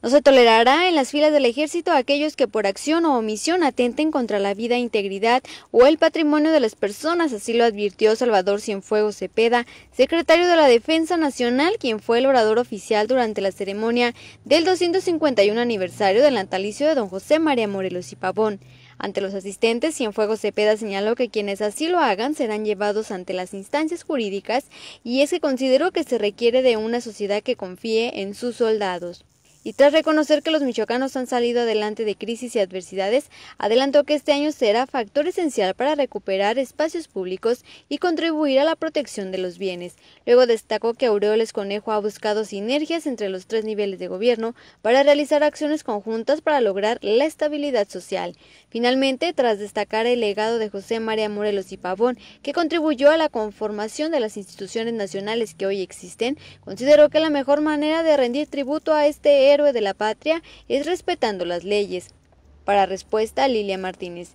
No se tolerará en las filas del ejército aquellos que por acción o omisión atenten contra la vida, e integridad o el patrimonio de las personas, así lo advirtió Salvador Cienfuegos Cepeda, secretario de la Defensa Nacional, quien fue el orador oficial durante la ceremonia del 251 aniversario del natalicio de don José María Morelos y Pavón. Ante los asistentes, Cienfuegos Cepeda señaló que quienes así lo hagan serán llevados ante las instancias jurídicas y es que consideró que se requiere de una sociedad que confíe en sus soldados y tras reconocer que los michoacanos han salido adelante de crisis y adversidades, adelantó que este año será factor esencial para recuperar espacios públicos y contribuir a la protección de los bienes. Luego destacó que Aureoles Conejo ha buscado sinergias entre los tres niveles de gobierno para realizar acciones conjuntas para lograr la estabilidad social. Finalmente, tras destacar el legado de José María Morelos y Pavón, que contribuyó a la conformación de las instituciones nacionales que hoy existen, consideró que la mejor manera de rendir tributo a este héroe de la patria es respetando las leyes. Para respuesta, Lilia Martínez.